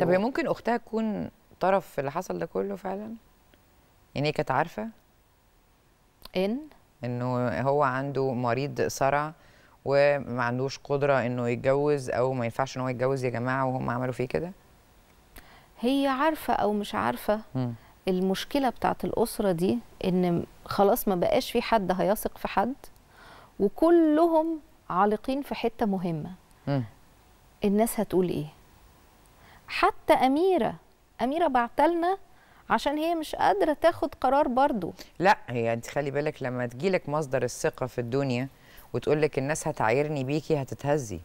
طب هي ممكن اختها تكون طرف في اللي حصل ده كله فعلا يعني هي كانت عارفه ان انه هو عنده مريض صرع وما عندوش قدره انه يتجوز او ما ينفعش ان هو يتجوز يا جماعه وهم عملوا فيه كده هي عارفه او مش عارفه م. المشكله بتاعت الاسره دي ان خلاص ما بقاش في حد هيثق في حد وكلهم عالقين في حته مهمه م. الناس هتقول ايه حتى أميرة أميرة بعتلنا عشان هي مش قادرة تاخد قرار برضو لا هي انت خلي بالك لما تجيلك مصدر الثقة في الدنيا وتقول لك الناس هتعايرني بيكي هتتهزي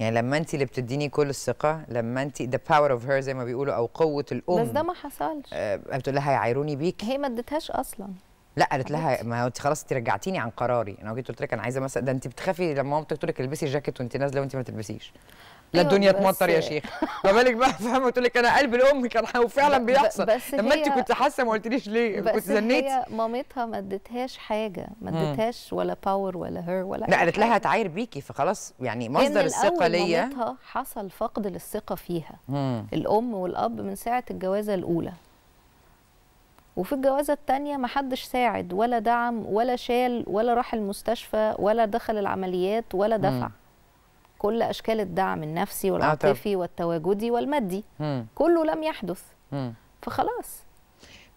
يعني لما انت اللي بتديني كل الثقه لما انت ذا باور اوف هير زي ما بيقولوا او قوه الام بس ده ما حصلش آه بتقول لها هيعايروني بيك هي ما اديتهاش اصلا لا قالت لها ما هو انت خلاص انت رجعتيني عن قراري انا جيت قلت لك انا عايزه مثلا ده انت بتخافي لما مامتك تقول لك البسي جاكيت وانت نازله وانت ما تلبسيش لا أيوة، الدنيا تمطر يا شيخ ما بالك بقى فاهمه تقول لك انا قلب الام كان وفعلا بيحصل لما انت كنت حاسه ما قلتليش ليه بس كنت زنيتي هي مامتها ما ادتهاش حاجه ما ادتهاش ولا باور ولا هير ولا لا قالت لها تعاير بيكي فخلاص يعني مصدر الثقه ليا مامتها حصل فقد للثقه فيها مم. الام والاب من ساعه الجوازه الاولى وفي الجوازة ما محدش ساعد ولا دعم ولا شال ولا راح المستشفى ولا دخل العمليات ولا دفع م. كل أشكال الدعم النفسي آه، والعاطفي والتواجدي والمادي م. كله لم يحدث م. فخلاص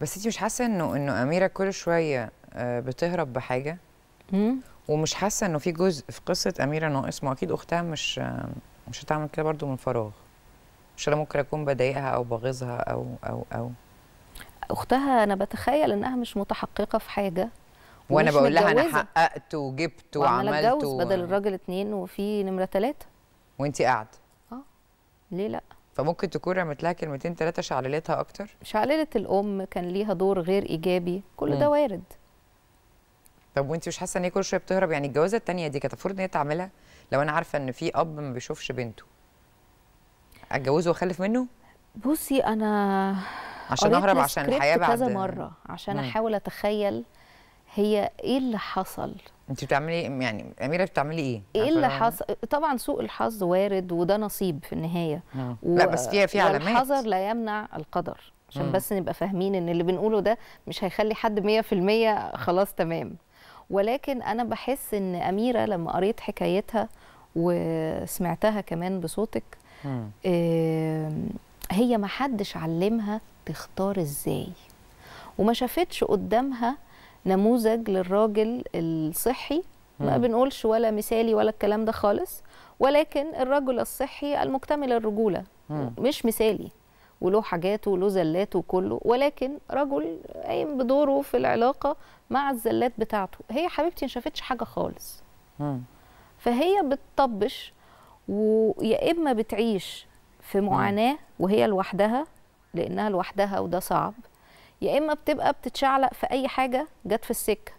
بس انت مش حاسه انه انه اميره كل شويه آه، بتهرب بحاجه مم. ومش حاسه انه في جزء في قصه اميره ناقص ما اكيد اختها مش مش هتعمل كده برضو من فراغ مش انا ممكن اكون بضايقها او بغيظها او او او اختها انا بتخيل انها مش متحققه في حاجه وانا بقول لها انا حققت وجبت وعملت و... بدل الراجل اتنين وفي نمره ثلاثه وانت قاعده اه ليه لا فممكن تكون رمت لها كلمتين ثلاثه شعللتها اكتر شعللت الام كان ليها دور غير ايجابي كل ده وارد طب وانت مش حاسه ان هي كل شويه بتهرب يعني الجوازه الثانيه دي كانت المفروض ان هي تعملها لو انا عارفه ان في اب ما بيشوفش بنته اتجوزه واخلف منه بصي انا عشان اهرب عشان الحياه بعد كذا مره عشان مم. احاول اتخيل هي ايه اللي حصل انت بتعملي إيه؟ يعني اميره بتعملي ايه ايه اللي حصل طبعا سوء الحظ وارد وده نصيب في النهايه و... لا بس فيها في يعني علامات الحذر لا يمنع القدر عشان مم. بس نبقى فاهمين ان اللي بنقوله ده مش هيخلي حد 100% خلاص تمام ولكن انا بحس ان اميره لما قريت حكايتها وسمعتها كمان بصوتك هي ما حدش علمها تختار ازاي وما شافتش قدامها نموذج للراجل الصحي ما بنقولش ولا مثالي ولا الكلام ده خالص ولكن الرجل الصحي المكتمل الرجوله مش مثالي وله حاجاته وله زلاته وكله ولكن رجل قايم بدوره في العلاقه مع الزلات بتاعته هي حبيبتي ما شافتش حاجه خالص فهي بتطبش ويا اما بتعيش في معاناه وهي لوحدها لانها لوحدها وده صعب يا اما بتبقى بتتشعلق في اي حاجه جت في السكه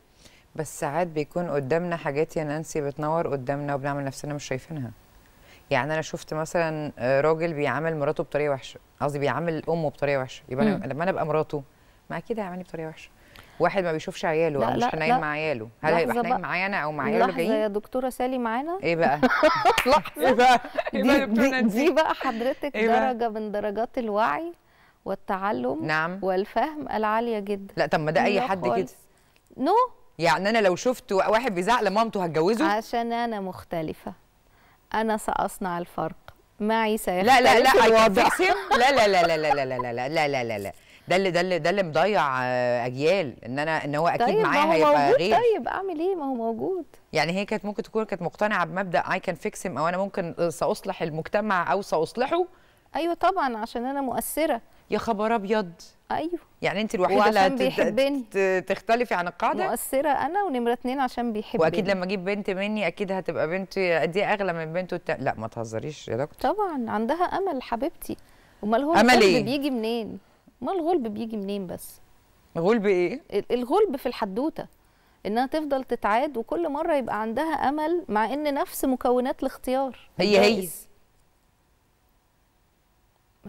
بس ساعات بيكون قدامنا حاجات يا نانسي بتنور قدامنا وبنعمل نفسنا مش شايفينها يعني انا شفت مثلا آه، راجل بيعامل مراته بطريقه وحشه قصدي بيعامل امه بطريقه وحشه يبقى م. لما انا ابقى مراته ما اكيد هيعاملني بطريقه وحشه واحد ما بيشوفش عياله لا او مش حنين مع عياله هل هيبقى حنين معايا انا او مع عياله لحظه جايين؟ يا دكتوره سالي معانا ايه بقى لحظه ايه بقى دي, دي, دي بقى حضرتك إيه بقى؟ درجه من درجات الوعي والتعلم نعم. والفهم العاليه جدا لا طب ما ده اي حد كده نو يعني انا لو شفت واحد بيزعق لمامته هتجوزه عشان انا مختلفه انا ساصنع الفرق معي سيختلف لا لا لا الوضع لا لا لا لا لا لا لا لا لا لا لا لا ده اللي ده اللي ده اللي مضيع اجيال ان انا ان هو اكيد طيب معايا هيبقى غير طيب اعمل ايه ما هو موجود يعني هي كانت ممكن تكون كانت مقتنعه بمبدا اي كان فيكس او انا ممكن ساصلح المجتمع او ساصلحه ايوه طبعا عشان انا مؤثره يا خبر ابيض ايوه يعني انت الوحيده اللي بيحبني. تختلفي عن القاعده مؤثره انا ونمره اتنين عشان بيحبني واكيد لما اجيب بنت مني اكيد هتبقى بنت دي اغلى من بنته التا... لا ما تهزريش يا دكتور طبعا عندها امل حبيبتي امال هو الغلب إيه؟ بيجي منين امال الغلب بيجي منين بس غلب ايه الغلب في الحدوته انها تفضل تتعاد وكل مره يبقى عندها امل مع ان نفس مكونات الاختيار هي هي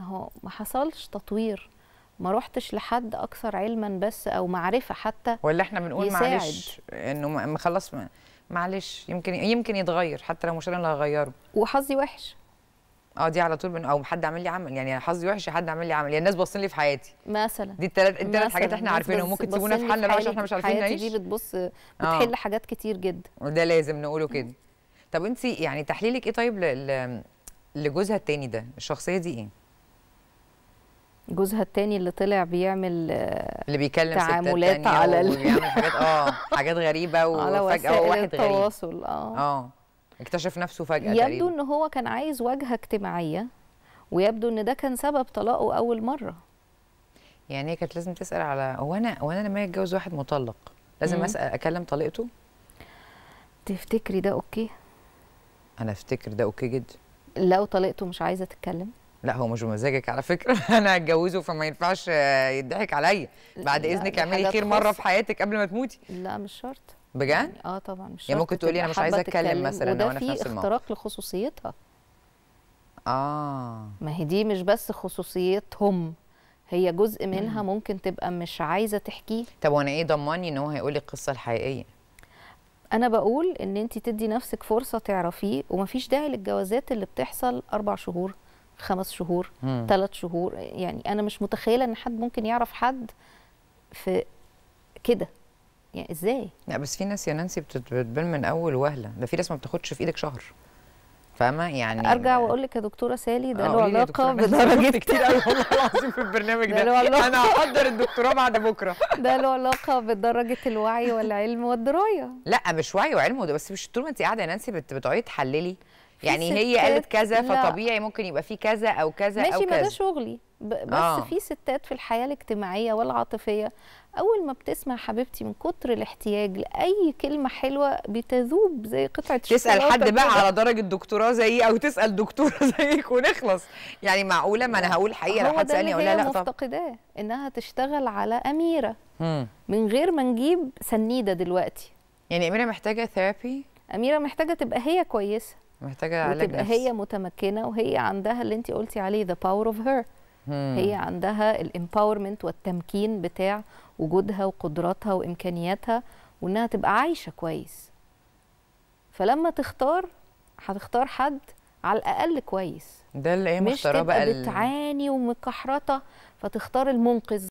هو ما حصلش تطوير ما رحتش لحد اكثر علما بس او معرفه حتى ولا احنا بنقول معلش انه خلاص معلش يمكن يمكن يتغير حتى لو مش انا اللي هغيره وحظي وحش اه دي على طول او حد عامل لي عمل يعني حظي وحش حد عامل لي عمل يعني الناس باصين لي في حياتي مثلا دي التلات التلات حاجات احنا عارفينهم ممكن تسيبونا في حل بقى احنا مش عارفين نعيش دي بتبص آه. بتحل آه. حاجات كتير جدا وده لازم نقوله كده طب انت يعني تحليلك ايه طيب لجوزها التاني ده الشخصيه دي ايه جوزها التاني اللي طلع بيعمل آه، اللي بيكلم تعاملات يعني على ال... حاجات اه حاجات غريبه وفجاه هو واحد غريب التواصل اه اه اكتشف نفسه فجاه يبدو ان هو كان عايز واجهه اجتماعيه ويبدو ان ده كان سبب طلاقه اول مره يعني هي كانت لازم تسال على هو انا هو انا لما اتجوز واحد مطلق لازم اسال اكلم طليقته تفتكري ده اوكي انا افتكر ده اوكي جدا لو طليقته مش عايزه تتكلم لا هو مش بمزاجك على فكره انا هتجوزه فما ينفعش يضحك عليا بعد اذنك اعملي خير مره في حياتك قبل ما تموتي لا مش شرط بجد؟ يعني اه طبعا مش يعني شرط يعني ممكن تقولي انا مش عايزه اتكلم مثلا لو انا في نفس الموقف اختراق لخصوصيتها اه ما هي دي مش بس خصوصيتهم هي جزء منها مم. ممكن تبقى مش عايزه تحكيه طب وانا ايه ضماني ان هو هيقول لي القصه الحقيقيه انا بقول ان انت تدي نفسك فرصه تعرفيه ومفيش داعي للجوازات اللي بتحصل اربع شهور خمس شهور ثلاث شهور يعني انا مش متخيله ان حد ممكن يعرف حد في كده يعني ازاي لا بس في ناس يا نانسي بتبان من اول وهله ده في ناس ما بتاخدش في ايدك شهر فاهمه يعني ارجع واقول لك يا دكتوره سالي ده آه، له علاقه بدرجه كتير قوي والله العظيم في البرنامج ده, ده انا هحضر الدكتوراه بعد بكره ده له علاقه بدرجه الوعي والعلم والدرايه لا مش وعي وعلم وده بس مش طول ما انت قاعده يا نانسي بتقعدي تحللي يعني هي قالت كذا فطبيعي ممكن يبقى في كذا او كذا او كذا ماشي ما ده شغلي بس آه. في ستات في الحياه الاجتماعيه والعاطفيه اول ما بتسمع حبيبتي من كتر الاحتياج لاي كلمه حلوه بتذوب زي قطعه تسال حد بقى على درجه دكتوراه زيي او تسال دكتوره زيك ونخلص يعني معقوله ما انا هقول حقيقه لو حد سالني اقول لا لا مفتقداه انها تشتغل على اميره مم. من غير ما نجيب سنيده دلوقتي يعني اميره محتاجه ثيرابي اميره محتاجه تبقى هي كويسه محتاجه علاج نفسي. هي متمكنه وهي عندها اللي انت قلتي عليه ذا باور اوف هير هي عندها الامباورمنت والتمكين بتاع وجودها وقدراتها وامكانياتها وانها تبقى عايشه كويس فلما تختار هتختار حد على الاقل كويس ده اللي هي بقى مش تبقى بتعاني ومكحرطه فتختار المنقذ